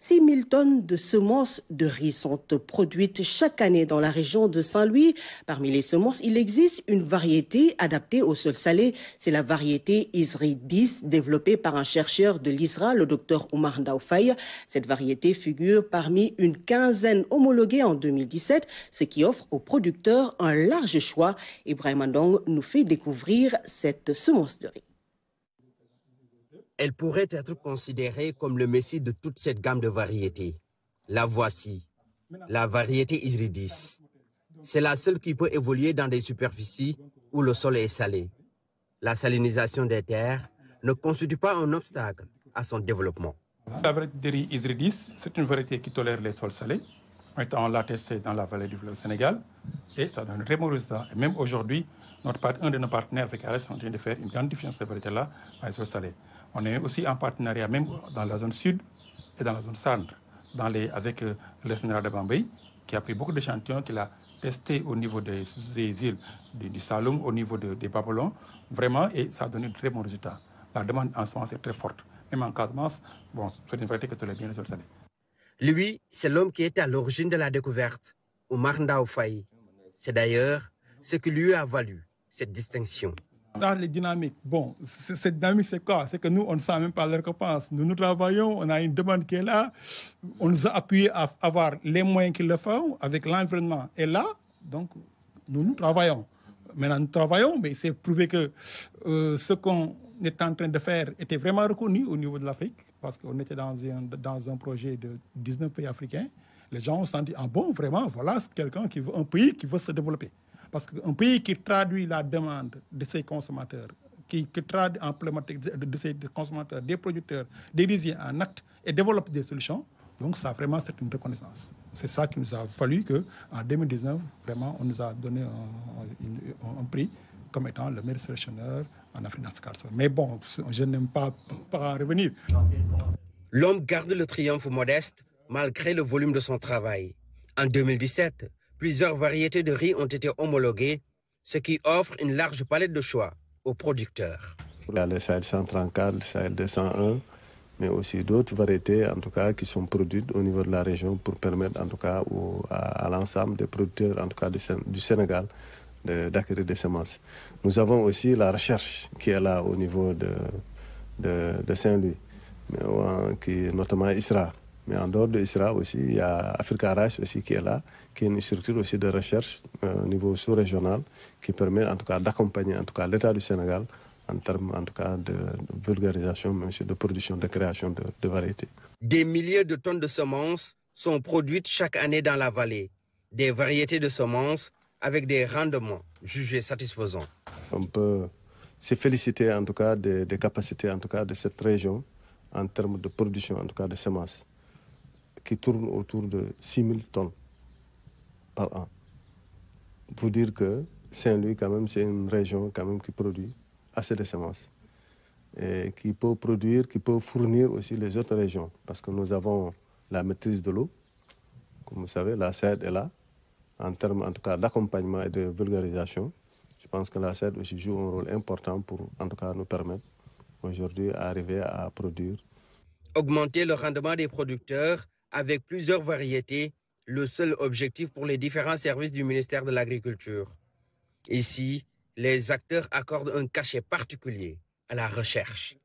6 000 hein. tonnes de semences de riz sont produites chaque année dans la région de Saint-Louis. Parmi les semences, il existe une variété adaptée au sol salé. C'est la variété Isri 10, développée par un chercheur de l'Israël, le docteur Omar Daoufaye. Cette variété figure parmi une quinzaine homologuée en 2017, ce qui offre aux producteurs un large choix. Ibrahim Andong nous fait découvrir cette semence de riz. Elle pourrait être considérée comme le messie de toute cette gamme de variétés. La voici, la variété Isridis. C'est la seule qui peut évoluer dans des superficies où le sol est salé. La salinisation des terres ne constitue pas un obstacle à son développement. La variété Isridis, c'est une variété qui tolère les sols salés. On l'a testé dans la vallée du fleuve Sénégal et ça donne très bon résultat. Et même aujourd'hui, un de nos partenaires avec Arès est en train de faire une grande différence de variété là dans les sols salés. On est aussi en partenariat, même dans la zone sud et dans la zone centre, avec euh, le Sénéral de Bambay, qui a pris beaucoup d'échantillons, qu'il a testé au niveau des, îles du, Saloum, au niveau des Babylons, vraiment, et ça a donné de très bons résultats. La demande en ce moment, est très forte. Même en de bon, c'est une vérité que tout les bien résolu. Lui, c'est l'homme qui était à l'origine de la découverte, ou Oumar Ndao C'est d'ailleurs ce que lui a valu cette distinction dans les dynamiques. Bon, cette dynamique, c'est quoi C'est que nous, on ne sent même pas l'heure Nous, nous travaillons, on a une demande qui est là, on nous a appuyé à avoir les moyens qu'ils le font avec l'environnement. Et là, donc, nous, nous travaillons. Maintenant, nous travaillons, mais c'est prouvé que euh, ce qu'on est en train de faire était vraiment reconnu au niveau de l'Afrique, parce qu'on était dans un, dans un projet de 19 pays africains. Les gens ont senti, ah bon, vraiment, voilà quelqu'un qui veut un pays qui veut se développer. Parce qu'un pays qui traduit la demande de ses consommateurs, qui, traduit en problématique de, ses consommateurs, des producteurs, des usines, en acte et développe des solutions, donc ça vraiment c'est une reconnaissance. C'est ça qui nous a fallu que en 2019, vraiment, on nous a donné un, prix comme étant le meilleur sélectionneur en Afrique dans ce Mais bon, je n'aime pas, pas revenir. L'homme garde le triomphe modeste malgré le volume de son travail. En 2017, Plusieurs variétés de riz ont été homologuées, ce qui offre une large palette de choix aux producteurs. Il le Sahel 134, le Sahel 201, mais aussi d'autres variétés en tout cas qui sont produites au niveau de la région pour permettre en tout cas à, l'ensemble des producteurs en tout cas du, Sénégal d'acquérir des semences. Nous avons aussi la recherche qui est là au niveau de, de, Saint-Louis, euh, qui notamment Israël. Mais en dehors de ISRA aussi, il y a Africa Rice aussi qui est là, qui est une structure aussi de recherche euh, au niveau sous-régional qui permet en tout cas d'accompagner en tout cas l'État du Sénégal en termes en tout cas de vulgarisation, mais aussi de production, de création de, variétés. Des milliers de tonnes de semences sont produites chaque année dans la vallée. Des variétés de semences avec des rendements jugés satisfaisants. On peut se féliciter en tout cas des, des capacités en tout cas de cette région en termes de production en tout cas de semences qui tourne autour de 6 000 tonnes par an. Pour dire que Saint-Louis, quand même, c'est une région quand même qui produit assez de semences et qui peut produire, qui peut fournir aussi les autres régions parce que nous avons la maîtrise de l'eau. Comme vous savez, la CED est là en termes en tout cas d'accompagnement et de vulgarisation. Je pense que la CED aussi joue un rôle important pour en tout cas nous permettre aujourd'hui d'arriver à produire. Augmenter le rendement des producteurs avec plusieurs variétés, le seul objectif pour les différents services du ministère de l'Agriculture. Ici, les acteurs accordent un cachet particulier à la recherche.